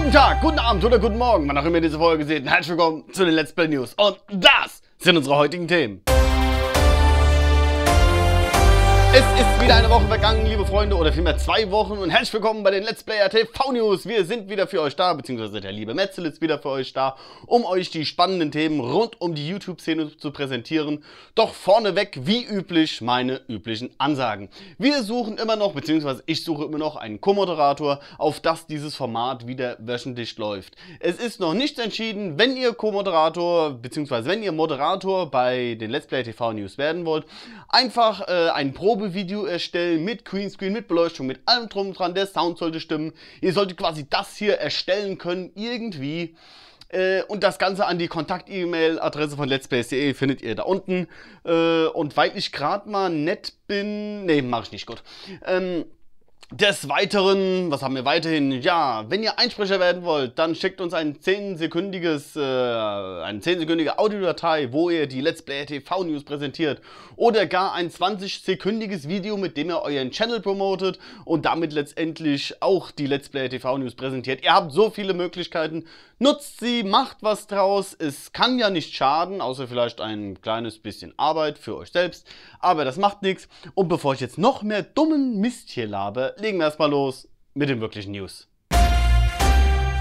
Guten Tag, guten Abend oder guten Morgen, wann auch immer ihr diese Folge seht. Herzlich willkommen zu den Let's Play News. Und das sind unsere heutigen Themen. Es ist wieder eine Woche vergangen, liebe Freunde, oder vielmehr zwei Wochen und herzlich willkommen bei den Let's Player TV News. Wir sind wieder für euch da, beziehungsweise der liebe Metzel ist wieder für euch da, um euch die spannenden Themen rund um die YouTube-Szene zu präsentieren. Doch vorneweg, wie üblich, meine üblichen Ansagen. Wir suchen immer noch, beziehungsweise ich suche immer noch einen Co-Moderator, auf das dieses Format wieder wöchentlich läuft. Es ist noch nichts entschieden, wenn ihr Co-Moderator, beziehungsweise wenn ihr Moderator bei den Let's Player TV News werden wollt, einfach äh, einen Probe Probevideo erstellen mit Greenscreen, mit Beleuchtung, mit allem drum und dran. Der Sound sollte stimmen. Ihr solltet quasi das hier erstellen können irgendwie. Äh, und das Ganze an die Kontakt-E-Mail-Adresse von letspace.de findet ihr da unten. Äh, und weil ich gerade mal nett bin, nee, mache ich nicht gut. Ähm, des Weiteren, was haben wir weiterhin? Ja, wenn ihr Einsprecher werden wollt, dann schickt uns ein 10-sekündiges, äh, eine 10-sekündige Audiodatei, wo ihr die Let's Play TV News präsentiert oder gar ein 20-sekündiges Video, mit dem ihr euren Channel promotet und damit letztendlich auch die Let's Play TV News präsentiert. Ihr habt so viele Möglichkeiten, Nutzt sie, macht was draus. Es kann ja nicht schaden, außer vielleicht ein kleines bisschen Arbeit für euch selbst. Aber das macht nichts. Und bevor ich jetzt noch mehr dummen Mist hier labe, legen wir erstmal los mit den wirklichen News.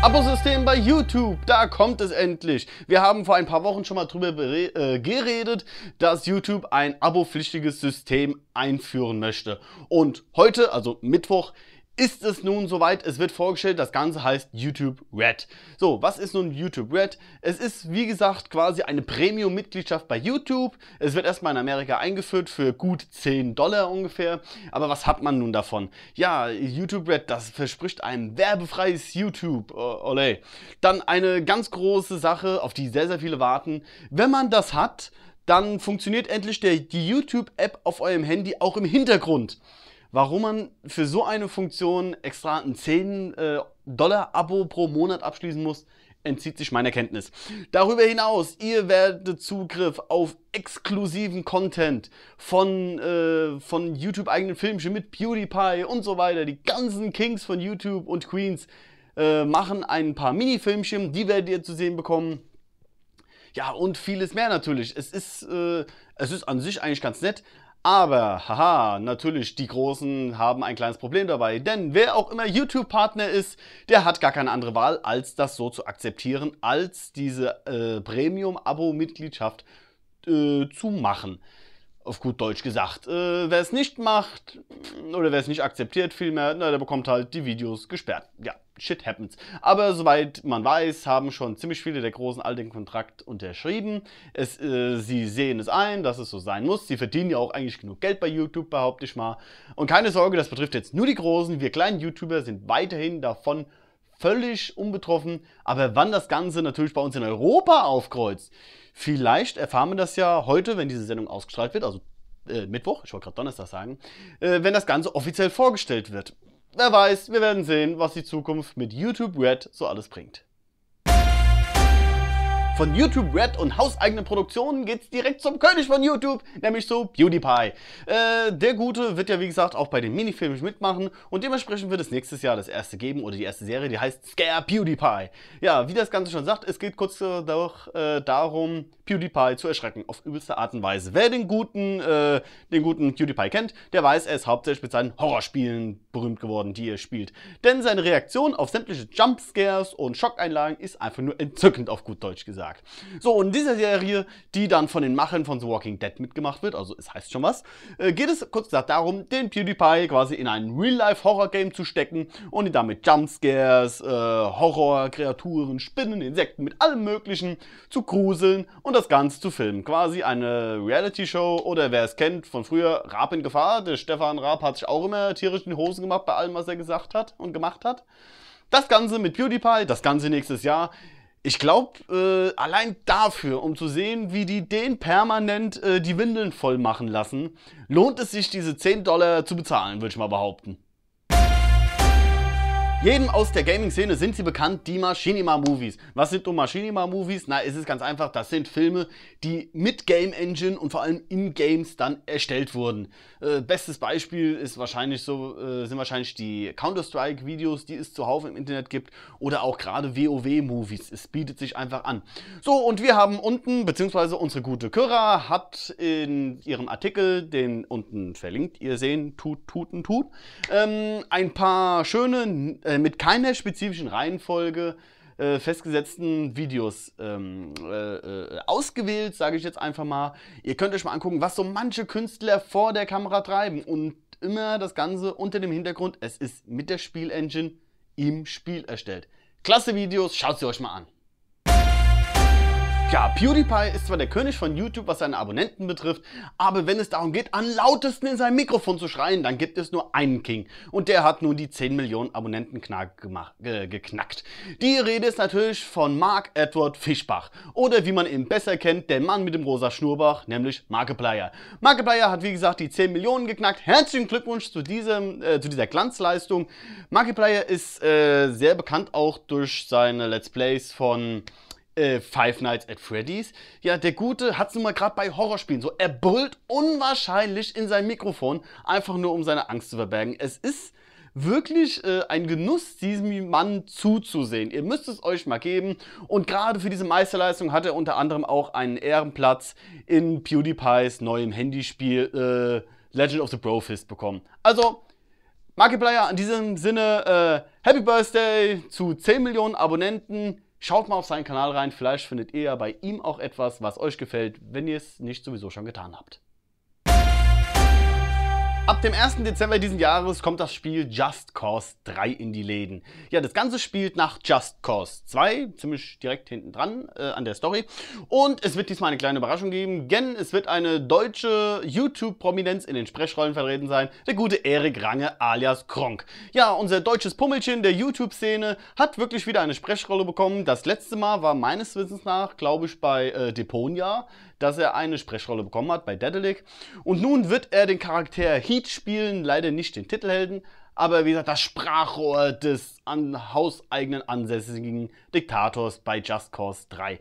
Abosystem bei YouTube, da kommt es endlich. Wir haben vor ein paar Wochen schon mal drüber äh, geredet, dass YouTube ein abopflichtiges System einführen möchte. Und heute, also Mittwoch, ist es nun soweit, es wird vorgestellt, das Ganze heißt YouTube Red. So, was ist nun YouTube Red? Es ist, wie gesagt, quasi eine Premium-Mitgliedschaft bei YouTube. Es wird erstmal in Amerika eingeführt für gut 10 Dollar ungefähr. Aber was hat man nun davon? Ja, YouTube Red, das verspricht einem werbefreies YouTube. Oh, olé. Dann eine ganz große Sache, auf die sehr, sehr viele warten. Wenn man das hat, dann funktioniert endlich der, die YouTube-App auf eurem Handy auch im Hintergrund warum man für so eine Funktion extra ein 10 äh, Dollar Abo pro Monat abschließen muss, entzieht sich meiner Kenntnis. Darüber hinaus, ihr werdet Zugriff auf exklusiven Content von, äh, von YouTube-eigenen Filmchen mit PewDiePie und so weiter. Die ganzen Kings von YouTube und Queens äh, machen ein paar Mini-Filmchen, die werdet ihr zu sehen bekommen. Ja, und vieles mehr natürlich. Es ist, äh, es ist an sich eigentlich ganz nett, aber, haha, natürlich, die Großen haben ein kleines Problem dabei, denn wer auch immer YouTube-Partner ist, der hat gar keine andere Wahl, als das so zu akzeptieren, als diese äh, Premium-Abo-Mitgliedschaft äh, zu machen. Auf gut Deutsch gesagt. Äh, wer es nicht macht oder wer es nicht akzeptiert, vielmehr, na, der bekommt halt die Videos gesperrt. Ja, Shit happens. Aber soweit man weiß, haben schon ziemlich viele der Großen all den Kontrakt unterschrieben. Es, äh, sie sehen es ein, dass es so sein muss. Sie verdienen ja auch eigentlich genug Geld bei YouTube, behaupte ich mal. Und keine Sorge, das betrifft jetzt nur die Großen. Wir kleinen YouTuber sind weiterhin davon völlig unbetroffen. Aber wann das Ganze natürlich bei uns in Europa aufkreuzt, vielleicht erfahren wir das ja heute, wenn diese Sendung ausgestrahlt wird, also äh, Mittwoch, ich wollte gerade Donnerstag sagen, äh, wenn das Ganze offiziell vorgestellt wird. Wer weiß, wir werden sehen, was die Zukunft mit YouTube Red so alles bringt. Von YouTube Red und hauseigenen Produktionen geht's direkt zum König von YouTube, nämlich zu PewDiePie. Äh, der Gute wird ja wie gesagt auch bei den Minifilmen mitmachen und dementsprechend wird es nächstes Jahr das erste geben oder die erste Serie, die heißt Scare PewDiePie. Ja, wie das Ganze schon sagt, es geht kurz äh, doch, äh, darum, PewDiePie zu erschrecken, auf übelste Art und Weise. Wer den guten, äh, den guten PewDiePie kennt, der weiß, er ist hauptsächlich mit seinen Horrorspielen berühmt geworden, die er spielt. Denn seine Reaktion auf sämtliche Jumpscares und Schockeinlagen ist einfach nur entzückend, auf gut Deutsch gesagt. So, und in dieser Serie, die dann von den Machern von The Walking Dead mitgemacht wird, also es heißt schon was, äh, geht es kurz gesagt darum, den PewDiePie quasi in ein Real-Life-Horror-Game zu stecken und ihn damit Jumpscares, äh, Horror, Kreaturen, Spinnen, Insekten mit allem Möglichen zu gruseln und das das Ganze zu filmen. Quasi eine Reality-Show oder wer es kennt von früher, Raab in Gefahr. Der Stefan Raab hat sich auch immer tierisch in die Hosen gemacht bei allem, was er gesagt hat und gemacht hat. Das Ganze mit PewDiePie, das Ganze nächstes Jahr. Ich glaube, äh, allein dafür, um zu sehen, wie die den permanent äh, die Windeln voll machen lassen, lohnt es sich, diese 10 Dollar zu bezahlen, würde ich mal behaupten. Jedem aus der Gaming-Szene sind sie bekannt, die Machinima-Movies. Was sind nun Machinima-Movies? Na, es ist ganz einfach, das sind Filme, die mit Game Engine und vor allem in Games dann erstellt wurden. Äh, bestes Beispiel ist wahrscheinlich so, äh, sind wahrscheinlich die Counter-Strike-Videos, die es zuhauf im Internet gibt, oder auch gerade WoW-Movies. Es bietet sich einfach an. So, und wir haben unten, beziehungsweise unsere gute Kyra hat in ihrem Artikel, den unten verlinkt, ihr sehen, tut, tut, tut, ähm, ein paar schöne... Äh, äh, mit keiner spezifischen Reihenfolge äh, festgesetzten Videos ähm, äh, äh, ausgewählt, sage ich jetzt einfach mal. Ihr könnt euch mal angucken, was so manche Künstler vor der Kamera treiben und immer das Ganze unter dem Hintergrund, es ist mit der Spielengine im Spiel erstellt. Klasse Videos, schaut sie euch mal an. Ja, PewDiePie ist zwar der König von YouTube, was seine Abonnenten betrifft, aber wenn es darum geht, am lautesten in sein Mikrofon zu schreien, dann gibt es nur einen King. Und der hat nun die 10 Millionen Abonnenten gemacht, äh, geknackt. Die Rede ist natürlich von Mark Edward Fischbach. Oder wie man ihn besser kennt, der Mann mit dem rosa Schnurrbach, nämlich Markiplier. Markiplier hat wie gesagt die 10 Millionen geknackt. Herzlichen Glückwunsch zu, diesem, äh, zu dieser Glanzleistung. Markiplier ist äh, sehr bekannt auch durch seine Let's Plays von äh, Five Nights at Freddy's. Ja, der Gute hat es nun mal gerade bei Horrorspielen so. Er brüllt unwahrscheinlich in sein Mikrofon, einfach nur um seine Angst zu verbergen. Es ist wirklich äh, ein Genuss, diesem Mann zuzusehen. Ihr müsst es euch mal geben. Und gerade für diese Meisterleistung hat er unter anderem auch einen Ehrenplatz in PewDiePies neuem Handyspiel äh, Legend of the Brofist bekommen. Also, Markiplier, in diesem Sinne, äh, Happy Birthday zu 10 Millionen Abonnenten. Schaut mal auf seinen Kanal rein, vielleicht findet ihr ja bei ihm auch etwas, was euch gefällt, wenn ihr es nicht sowieso schon getan habt. Ab dem 1. Dezember diesen Jahres kommt das Spiel Just Cause 3 in die Läden. Ja, das Ganze spielt nach Just Cause 2, ziemlich direkt hinten dran äh, an der Story. Und es wird diesmal eine kleine Überraschung geben, denn es wird eine deutsche YouTube-Prominenz in den Sprechrollen vertreten sein, der gute Erik Range alias Kronk. Ja, unser deutsches Pummelchen der YouTube-Szene hat wirklich wieder eine Sprechrolle bekommen. Das letzte Mal war meines Wissens nach, glaube ich, bei äh, Deponia dass er eine Sprechrolle bekommen hat bei Dedelic. Und nun wird er den Charakter Heat spielen, leider nicht den Titelhelden, aber wie gesagt, das Sprachrohr des an hauseigenen ansässigen Diktators bei Just Cause 3.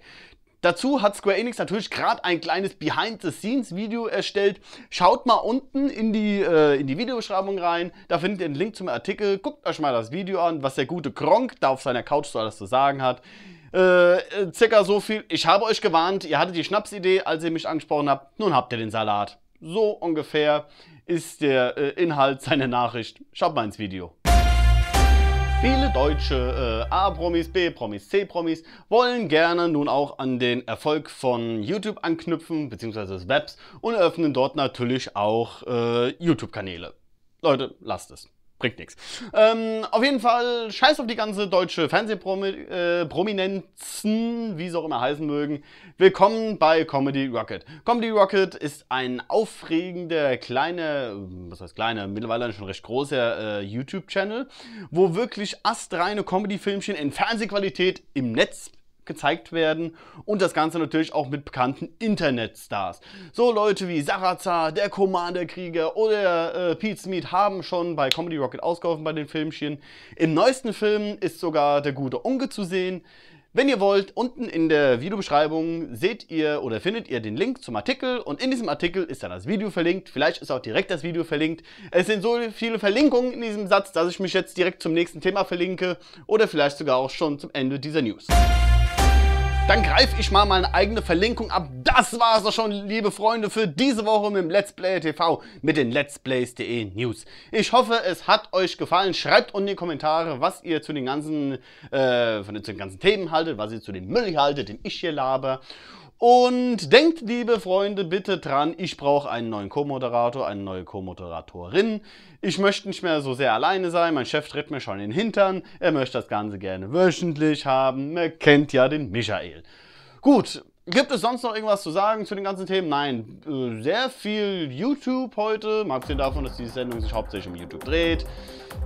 Dazu hat Square Enix natürlich gerade ein kleines Behind-the-Scenes-Video erstellt. Schaut mal unten in die, äh, in die Videobeschreibung rein. Da findet ihr einen Link zum Artikel. Guckt euch mal das Video an, was der gute Kronk da auf seiner Couch so alles zu sagen hat. Äh, äh, circa so viel. Ich habe euch gewarnt, ihr hattet die Schnapsidee, als ihr mich angesprochen habt. Nun habt ihr den Salat. So ungefähr ist der äh, Inhalt seiner Nachricht. Schaut mal ins Video. Viele deutsche äh, A-Promis, B-Promis, C-Promis wollen gerne nun auch an den Erfolg von YouTube anknüpfen, beziehungsweise des Webs, und öffnen dort natürlich auch äh, YouTube-Kanäle. Leute, lasst es bringt nichts. Ähm, auf jeden Fall, scheiß auf die ganze deutsche Fernsehprominenzen, äh, wie sie auch immer heißen mögen. Willkommen bei Comedy Rocket. Comedy Rocket ist ein aufregender, kleiner, was heißt kleiner, mittlerweile schon recht großer äh, YouTube-Channel, wo wirklich astreine Comedy-Filmchen in Fernsehqualität im Netz gezeigt werden und das Ganze natürlich auch mit bekannten Internetstars. So Leute wie Sarazar, der Commander Krieger oder äh, Pete Smith haben schon bei Comedy Rocket ausgeholfen bei den Filmchen. Im neuesten Film ist sogar der gute Onge zu sehen. Wenn ihr wollt, unten in der Videobeschreibung seht ihr oder findet ihr den Link zum Artikel und in diesem Artikel ist dann das Video verlinkt. Vielleicht ist auch direkt das Video verlinkt. Es sind so viele Verlinkungen in diesem Satz, dass ich mich jetzt direkt zum nächsten Thema verlinke oder vielleicht sogar auch schon zum Ende dieser News dann greife ich mal meine eigene Verlinkung ab. Das war es auch schon, liebe Freunde, für diese Woche mit dem Let's Play TV mit den Let's Plays.de News. Ich hoffe, es hat euch gefallen. Schreibt unten in die Kommentare, was ihr zu den ganzen, äh, von den, zu den ganzen Themen haltet, was ihr zu dem Müll haltet, den ich hier labe. Und denkt, liebe Freunde, bitte dran, ich brauche einen neuen Co-Moderator, eine neue Co-Moderatorin. Ich möchte nicht mehr so sehr alleine sein, mein Chef tritt mir schon in den Hintern, er möchte das Ganze gerne wöchentlich haben, er kennt ja den Michael. Gut, gibt es sonst noch irgendwas zu sagen zu den ganzen Themen? Nein, äh, sehr viel YouTube heute, mal abgesehen davon, dass diese Sendung sich hauptsächlich um YouTube dreht.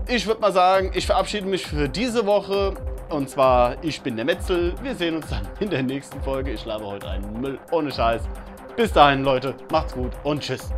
Ich würde mal sagen, ich verabschiede mich für diese Woche. Und zwar, ich bin der Metzel. Wir sehen uns dann in der nächsten Folge. Ich labe heute einen Müll ohne Scheiß. Bis dahin, Leute, macht's gut und tschüss.